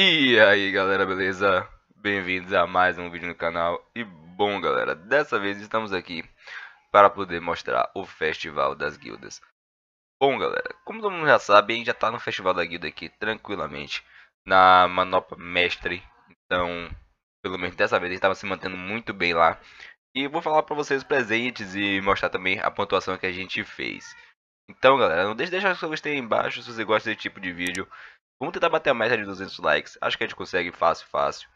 E aí galera, beleza? Bem-vindos a mais um vídeo no canal E bom galera, dessa vez estamos aqui para poder mostrar o Festival das Guildas Bom galera, como todo mundo já sabe, a gente já está no Festival da Guilda aqui tranquilamente Na Manopa Mestre, então pelo menos dessa vez a estava se mantendo muito bem lá E vou falar para vocês os presentes e mostrar também a pontuação que a gente fez Então galera, não deixe de deixar seu gostei aí embaixo se você gosta desse tipo de vídeo Vamos tentar bater a meta de 200 likes. Acho que a gente consegue fácil, fácil.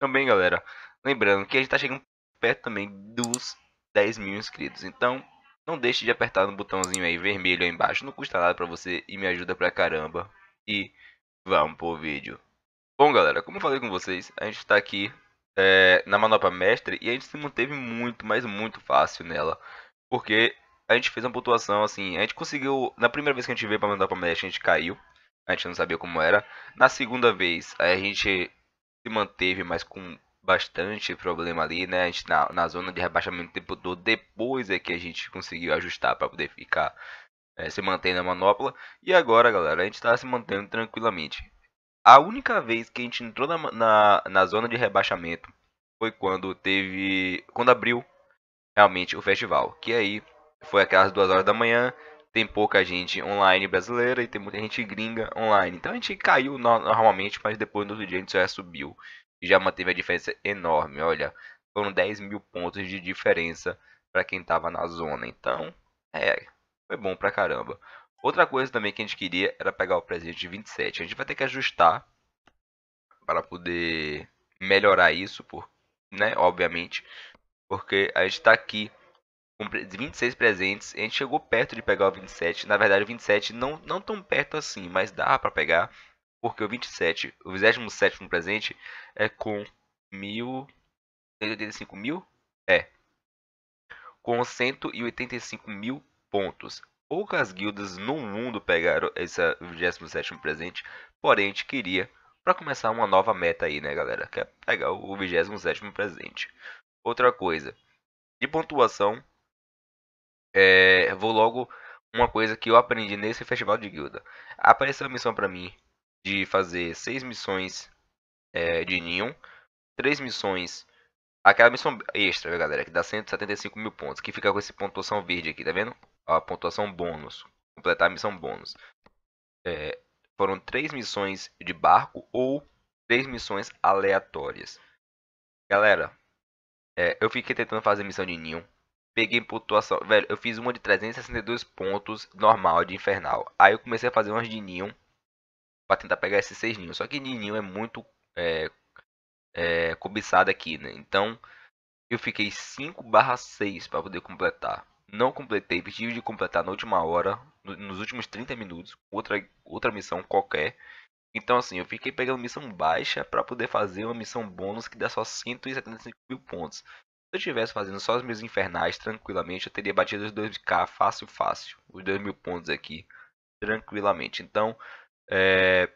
Também, galera, lembrando que a gente tá chegando perto também dos 10 mil inscritos. Então, não deixe de apertar no botãozinho aí vermelho aí embaixo. Não custa nada pra você e me ajuda pra caramba. E vamos pro vídeo. Bom, galera, como eu falei com vocês, a gente tá aqui é, na manopla mestre e a gente se manteve muito, mas muito fácil nela. Porque a gente fez uma pontuação assim, a gente conseguiu, na primeira vez que a gente veio pra manopla mestre, a gente caiu a gente não sabia como era. Na segunda vez, a gente se manteve, mas com bastante problema ali, né? A gente na, na zona de rebaixamento tempo todo. Depois é que a gente conseguiu ajustar para poder ficar é, se mantendo na manopla. E agora, galera, a gente está se mantendo tranquilamente. A única vez que a gente entrou na, na, na zona de rebaixamento foi quando teve. quando abriu realmente o festival. Que aí foi aquelas duas horas da manhã tem pouca gente online brasileira e tem muita gente gringa online. Então a gente caiu normalmente, mas depois no outro dia a gente já subiu. E já manteve a diferença enorme. Olha, foram 10 mil pontos de diferença para quem estava na zona. Então, é, foi bom pra caramba. Outra coisa também que a gente queria era pegar o presente de 27. A gente vai ter que ajustar para poder melhorar isso, por, né? Obviamente, porque a gente está aqui com 26 presentes. A gente chegou perto de pegar o 27. Na verdade, o 27 não, não tão perto assim, mas dá para pegar. Porque o 27, o 27 presente é com mil. mil? É. Com 185 mil pontos. Poucas guildas no mundo pegaram esse 27 presente. Porém, a gente queria para começar uma nova meta aí, né, galera? Que é pegar o 27 presente. Outra coisa. De pontuação, é, vou logo uma coisa que eu aprendi nesse festival de guilda. Apareceu a missão para mim de fazer seis missões é, de Neon, três missões. Aquela missão extra, galera, que dá 175 mil pontos, que fica com esse pontuação verde aqui, tá vendo? A pontuação bônus. Completar a missão bônus. É, foram três missões de barco ou três missões aleatórias. Galera, é, eu fiquei tentando fazer missão de Neon peguei pontuação. Velho, eu fiz uma de 362 pontos normal de infernal. Aí eu comecei a fazer umas de ninho. Pra tentar pegar esses seis ninhos. Só que ninho é muito é, é, cobiçado aqui, né? Então eu fiquei 5 barra 6 para poder completar. Não completei, tive de completar na última hora, no, nos últimos 30 minutos, outra, outra missão qualquer. Então assim, eu fiquei pegando missão baixa para poder fazer uma missão bônus que dá só 175 mil pontos. Se eu estivesse fazendo só os meus infernais tranquilamente, eu teria batido os 2k fácil, fácil. Os 2 mil pontos aqui, tranquilamente. Então, é...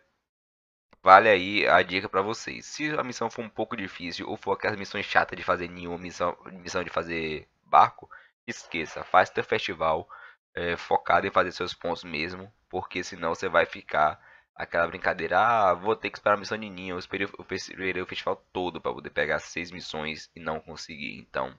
vale aí a dica para vocês. Se a missão for um pouco difícil, ou for aquelas missões chatas de fazer nenhuma missão, missão de fazer barco, esqueça. Faz teu festival é, focado em fazer seus pontos mesmo, porque senão você vai ficar aquela brincadeira, ah, vou ter que esperar a missão de Ninho, eu esperei, eu esperei o festival todo para poder pegar seis missões e não consegui, então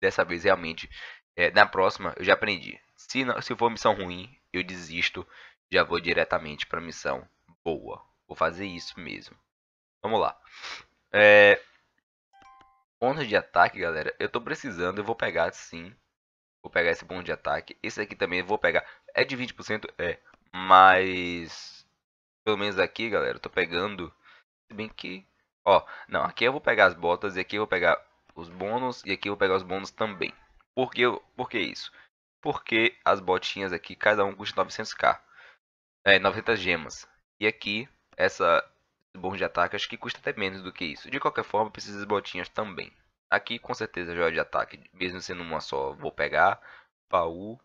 dessa vez realmente, é, na próxima eu já aprendi, se, não, se for missão ruim, eu desisto, já vou diretamente para missão boa, vou fazer isso mesmo, vamos lá, é, pontos de ataque galera, eu tô precisando, eu vou pegar sim, vou pegar esse ponto de ataque, esse aqui também eu vou pegar, é de 20%? É, mas. Pelo menos aqui, galera, eu tô pegando. Se bem que. Ó, não, aqui eu vou pegar as botas e aqui eu vou pegar os bônus e aqui eu vou pegar os bônus também. Por que, por que isso? Porque as botinhas aqui, cada um custa 900k. É, 900 gemas. E aqui, essa bônus de ataque acho que custa até menos do que isso. De qualquer forma, preciso das botinhas também. Aqui, com certeza, joia de ataque, mesmo sendo uma só, vou pegar. Paú,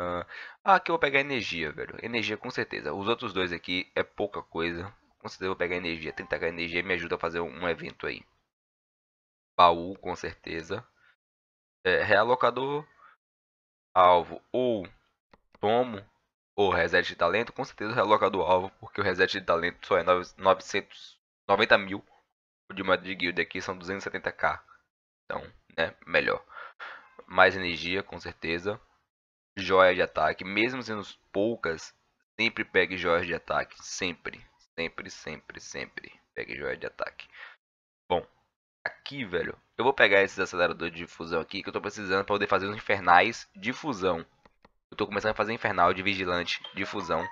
Uh, ah, aqui eu vou pegar energia, velho. Energia com certeza. Os outros dois aqui é pouca coisa. Com certeza eu vou pegar energia. Tentar ganhar energia me ajuda a fazer um evento aí. Baú, com certeza. É, realocador. Alvo ou tomo. Ou reset de talento. Com certeza realocador alvo. Porque o reset de talento só é 990 mil. O de moeda de guild aqui são 270k. Então, né? Melhor. Mais energia, com certeza joia de ataque, mesmo sendo poucas, sempre pegue joias de ataque. Sempre, sempre, sempre, sempre pegue joia de ataque. Bom, aqui, velho, eu vou pegar esses aceleradores de fusão aqui que eu tô precisando para poder fazer os infernais de fusão. Eu tô começando a fazer infernal de vigilante de fusão.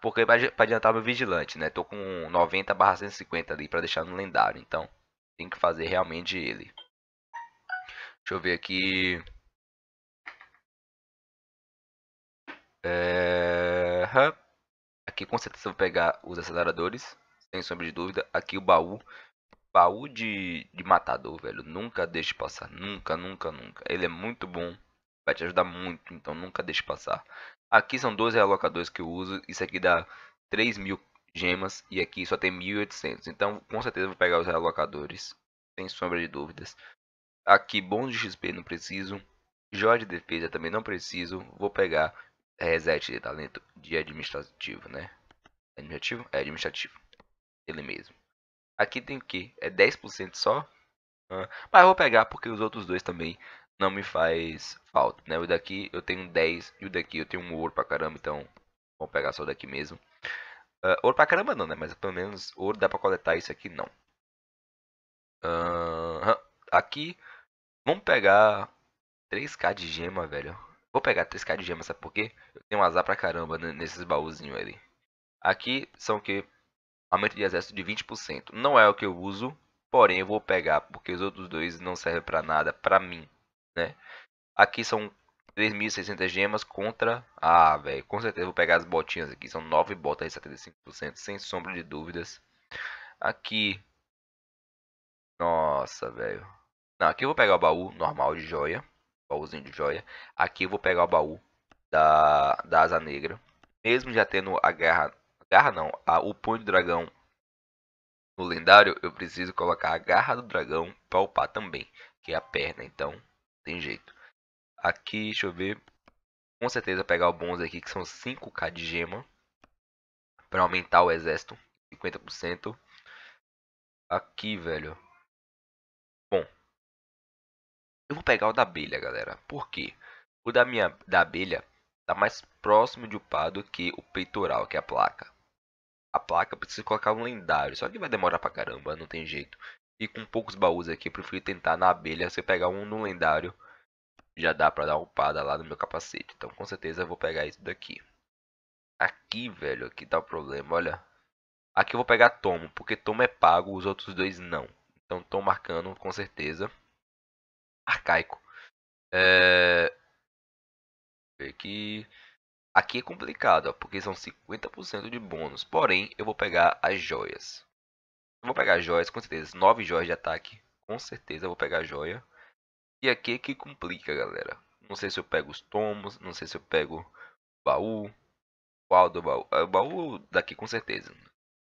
Porque pra adiantar meu vigilante, né? Tô com 90 barra 150 ali pra deixar no lendário. Então, tem que fazer realmente ele. Deixa eu ver aqui. com certeza vou pegar os aceleradores, sem sombra de dúvida. Aqui o baú, baú de, de matador, velho. Nunca deixe passar, nunca, nunca, nunca. Ele é muito bom, vai te ajudar muito, então nunca deixe passar. Aqui são dois realocadores que eu uso, isso aqui dá 3 mil gemas e aqui só tem 1.800. Então com certeza vou pegar os realocadores, sem sombra de dúvidas. Aqui bônus de XP não preciso. Jó de defesa também não preciso. Vou pegar eh, reset de talento de administrativo, né? Administrativo? É administrativo. Ele mesmo. Aqui tem o que? É 10% só? mas eu vou pegar porque os outros dois também não me faz falta. Né? O daqui eu tenho 10 e o daqui eu tenho um ouro pra caramba, então vou pegar só o daqui mesmo. Uh, ouro pra caramba não, né? Mas pelo menos ouro dá pra coletar isso aqui não. Uh, aqui, vamos pegar 3k de gema, velho. Vou pegar 3k de gema, sabe por quê? Eu tenho um azar pra caramba né, nesses baúzinhos ali. Aqui são que aumento de exército de 20%. Não é o que eu uso, porém eu vou pegar, porque os outros dois não servem para nada para mim, né? Aqui são 3.600 gemas contra... Ah, velho, com certeza vou pegar as botinhas aqui. São 9 botas de 75%, sem sombra de dúvidas. Aqui... Nossa, velho. Não, aqui eu vou pegar o baú normal de joia. Baúzinho de joia. Aqui eu vou pegar o baú da, da asa negra. Mesmo já tendo a guerra garra não, a, o punho do dragão no lendário, eu preciso colocar a garra do dragão para upar também, que é a perna, então tem jeito. Aqui, deixa eu ver, com certeza pegar o bônus aqui, que são 5k de gema, para aumentar o exército, 50%. Aqui, velho. Bom, eu vou pegar o da abelha, galera, por quê? O da minha da abelha tá mais próximo de upar do que o peitoral, que é a placa a placa, preciso colocar um lendário. Só que vai demorar pra caramba, não tem jeito. E com poucos baús aqui, eu prefiro tentar na abelha. Se eu pegar um no lendário, já dá pra dar uma upada lá no meu capacete. Então com certeza eu vou pegar isso daqui. Aqui, velho, aqui tá o problema, olha. Aqui eu vou pegar tomo, porque tomo é pago, os outros dois não. Então tô marcando com certeza. Arcaico. É... Aqui... Aqui é complicado, ó, porque são 50% de bônus. Porém, eu vou pegar as joias. Eu vou pegar as joias, com certeza. 9 joias de ataque. Com certeza eu vou pegar a joia. E aqui é que complica, galera. Não sei se eu pego os tomos, não sei se eu pego o baú. Qual do baú? É, o baú daqui com certeza.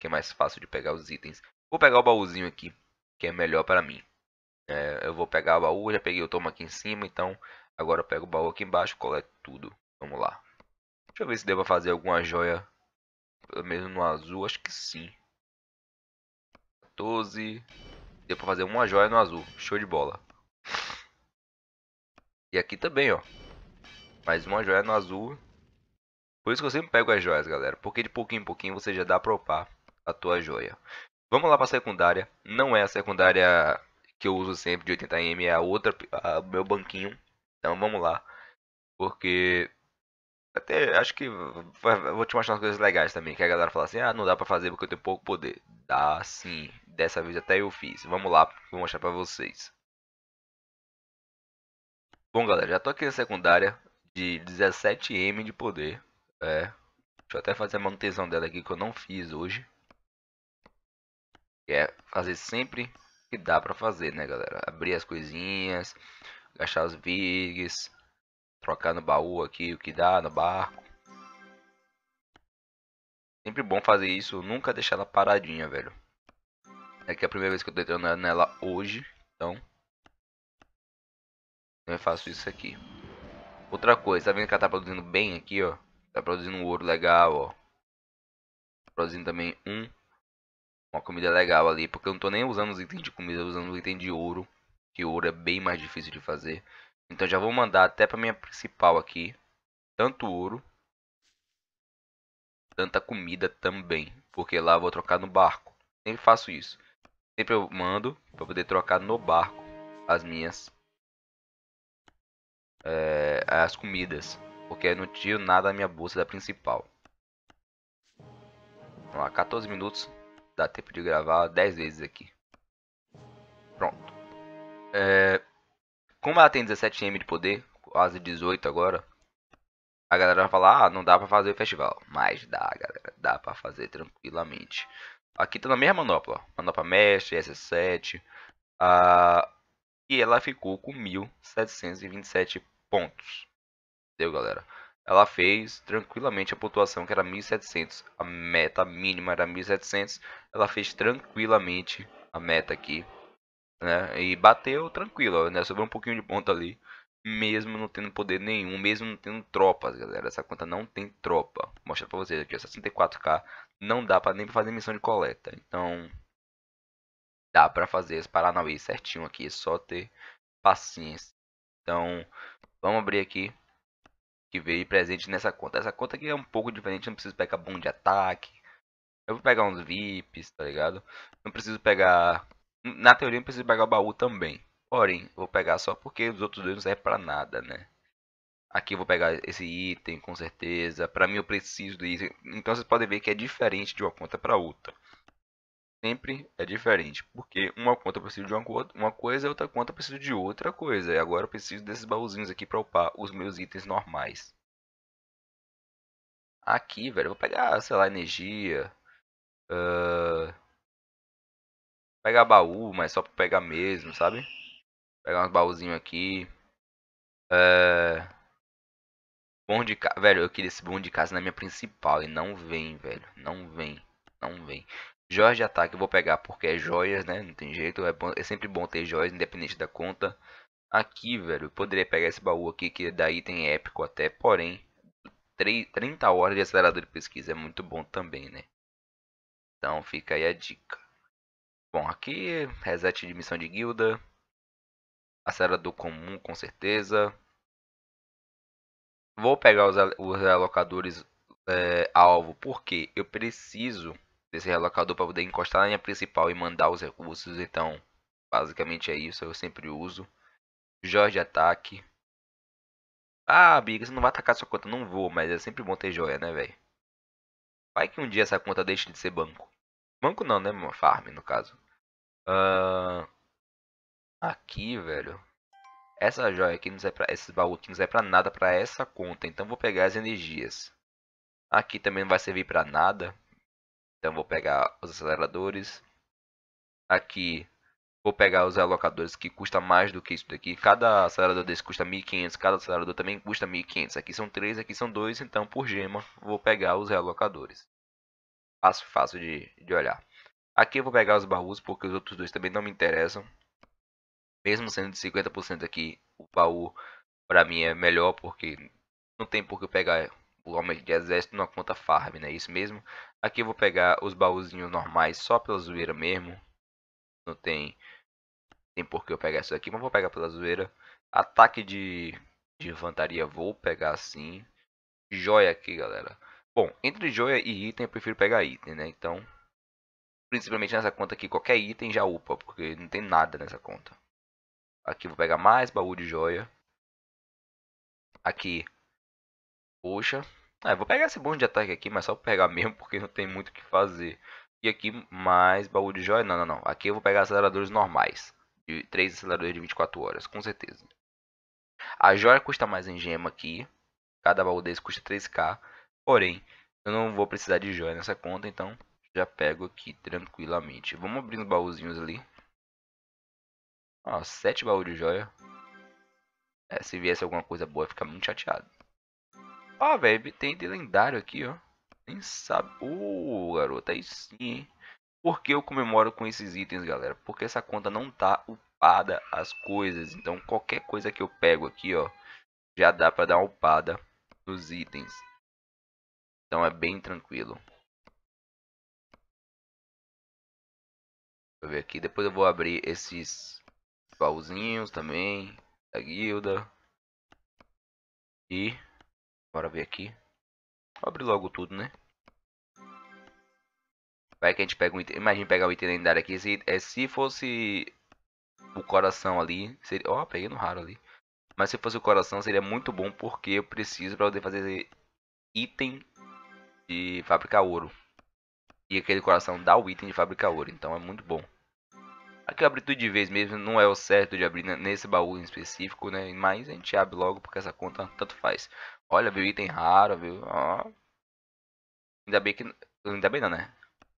Que é mais fácil de pegar os itens. Vou pegar o baúzinho aqui, que é melhor para mim. É, eu vou pegar o baú, já peguei o tomo aqui em cima, então agora eu pego o baú aqui embaixo, coleto tudo. Vamos lá. Deixa eu ver se devo fazer alguma joia. Mesmo no azul, acho que sim. 14. Deu pra fazer uma joia no azul. Show de bola. E aqui também, ó. Mais uma joia no azul. Por isso que eu sempre pego as joias, galera. Porque de pouquinho em pouquinho você já dá pra upar a tua joia. Vamos lá pra secundária. Não é a secundária que eu uso sempre de 80M. É a outra, o meu banquinho. Então vamos lá. Porque até acho que vou te mostrar umas coisas legais também, que a galera fala assim, ah, não dá pra fazer porque eu tenho pouco poder. Dá sim, dessa vez até eu fiz. Vamos lá, vou mostrar pra vocês. Bom galera, já tô aqui na secundária de 17M de poder. É. Deixa eu até fazer a manutenção dela aqui que eu não fiz hoje. Que é fazer sempre que dá pra fazer, né galera? Abrir as coisinhas, gastar os vigs, Trocar no baú aqui o que dá, no barco. Sempre bom fazer isso, nunca deixar ela paradinha, velho. É que é a primeira vez que eu tô entrando nela hoje, então... então eu faço isso aqui. Outra coisa, tá vendo que ela tá produzindo bem aqui, ó? Tá produzindo um ouro legal, ó. Tá produzindo também um... Uma comida legal ali, porque eu não tô nem usando os itens de comida, eu tô usando os itens de ouro. Que ouro é bem mais difícil de fazer. Então já vou mandar até para minha principal aqui. Tanto ouro. Tanta comida também. Porque lá eu vou trocar no barco. Sempre faço isso. Sempre eu mando para poder trocar no barco as minhas... É, as comidas. Porque não tiro nada da minha bolsa da principal. Vamos lá, 14 minutos. Dá tempo de gravar 10 vezes aqui. Pronto. É como ela tem 17M de poder, quase 18 agora, a galera vai falar, ah, não dá pra fazer o festival. Mas dá, galera, dá pra fazer tranquilamente. Aqui tá na mesma manopla, manopla mestre, S7, uh, e ela ficou com 1.727 pontos. Entendeu, galera? Ela fez tranquilamente a pontuação que era 1.700, a meta mínima era 1.700, ela fez tranquilamente a meta aqui né? E bateu tranquilo, né? Sobrou um pouquinho de ponta ali. Mesmo não tendo poder nenhum, mesmo não tendo tropas, galera. Essa conta não tem tropa. Vou mostrar pra vocês aqui, 64k. Não dá pra nem fazer missão de coleta. Então, dá pra fazer esse Paranauê certinho aqui. É só ter paciência. Então, vamos abrir aqui que veio presente nessa conta. Essa conta aqui é um pouco diferente, não preciso pegar bom de ataque. Eu vou pegar uns VIPs, tá ligado? Não preciso pegar na teoria eu preciso pegar o baú também. Porém, vou pegar só porque os outros dois não servem pra nada, né? Aqui eu vou pegar esse item, com certeza. Pra mim eu preciso disso. Então vocês podem ver que é diferente de uma conta pra outra. Sempre é diferente. Porque uma conta eu preciso de uma, uma coisa, outra conta eu preciso de outra coisa. E agora eu preciso desses baúzinhos aqui pra upar os meus itens normais. Aqui, velho, eu vou pegar, sei lá, energia. Uh, pegar baú, mas só pra pegar mesmo, sabe? Pegar uns baúzinhos aqui. É... Bom de casa. Velho, eu queria esse bom de casa na minha principal. E não vem, velho. Não vem. Não vem. Joias de ataque eu vou pegar porque é joias, né? Não tem jeito. É, bom... é sempre bom ter joias, independente da conta. Aqui, velho, eu poderia pegar esse baú aqui, que dá item épico até. Porém, 3... 30 horas de acelerador de pesquisa é muito bom também, né? Então fica aí a dica. Bom, aqui reset de missão de guilda. Passada do comum, com certeza. Vou pegar os, os realocadores é, alvo, porque eu preciso desse realocador para poder encostar na linha principal e mandar os recursos. Então, basicamente é isso, eu sempre uso. Jorge ataque. Ah, Big, você não vai atacar sua conta. Não vou, mas é sempre bom ter joia, né, velho? Vai que um dia essa conta deixe de ser banco. Banco não, né, farm, no caso. Uh, aqui, velho. Essa joia aqui não serve pra... Esse baú aqui não serve pra nada pra essa conta. Então vou pegar as energias. Aqui também não vai servir pra nada. Então vou pegar os aceleradores. Aqui vou pegar os alocadores que custa mais do que isso daqui. Cada acelerador desse custa 1.500. Cada acelerador também custa 1.500. Aqui são 3, aqui são 2. Então por gema vou pegar os realocadores. Fácil, fácil de, de olhar. Aqui eu vou pegar os baús, porque os outros dois também não me interessam. Mesmo sendo de 50% aqui, o baú pra mim é melhor, porque não tem por que eu pegar o aumento de exército numa conta farm, né? Isso mesmo. Aqui eu vou pegar os baúzinhos normais só pela zoeira mesmo. Não tem, tem por que eu pegar isso aqui, mas vou pegar pela zoeira. Ataque de, de infantaria vou pegar assim. Joia aqui, galera. Bom, entre joia e item eu prefiro pegar item, né? Então Principalmente nessa conta aqui, qualquer item já upa, porque não tem nada nessa conta. Aqui vou pegar mais baú de joia. Aqui. Poxa. Ah, vou pegar esse bônus de ataque aqui, mas só pegar mesmo, porque não tem muito o que fazer. E aqui mais baú de joia. Não, não, não. Aqui eu vou pegar aceleradores normais. De 3 aceleradores de 24 horas, com certeza. A joia custa mais em gema aqui. Cada baú desse custa 3k. Porém, eu não vou precisar de joia nessa conta, então já pego aqui tranquilamente. Vamos abrir os baúzinhos ali. Ó, sete baús de joia. É, se viesse alguma coisa boa, fica muito chateado. Ó, velho, tem de lendário aqui, ó. Nem sabe. Ô, uh, garoto, aí sim, hein? Por que eu comemoro com esses itens, galera? Porque essa conta não tá upada as coisas. Então, qualquer coisa que eu pego aqui, ó, já dá pra dar uma upada nos itens. Então, é bem tranquilo. eu ver aqui. Depois eu vou abrir esses baúzinhos também. Da guilda. E... Bora ver aqui. Vou abrir logo tudo, né? Vai que a gente pega um item. Imagina pegar o item lendário aqui. Se, é, se fosse o coração ali. Seria... Ó, oh, peguei no raro ali. Mas se fosse o coração, seria muito bom. Porque eu preciso para poder fazer item de fabricar ouro. E aquele coração dá o item de fabricar ouro. Então é muito bom. Aqui é eu abri tudo de vez mesmo, não é o certo de abrir nesse baú em específico, né? Mas a gente abre logo porque essa conta tanto faz. Olha, viu? Item raro, viu? Ó. Ainda bem que... Ainda bem não, né?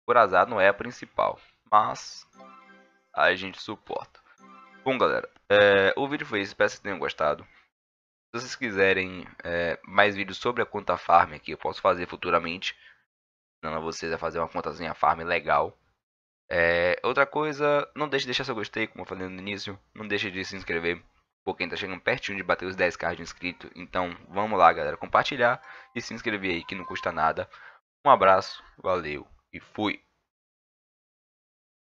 Por azar não é a principal, mas a gente suporta. Bom, galera, é... o vídeo foi esse. Espero que vocês tenham gostado. Se vocês quiserem é... mais vídeos sobre a conta farm aqui, eu posso fazer futuramente. Ensinando vocês a fazer uma contazinha farm legal. É, outra coisa, não deixe de deixar seu gostei, como eu falei no início. Não deixe de se inscrever, porque ainda chegando pertinho de bater os 10k de inscrito. Então, vamos lá, galera. Compartilhar e se inscrever aí, que não custa nada. Um abraço, valeu e fui!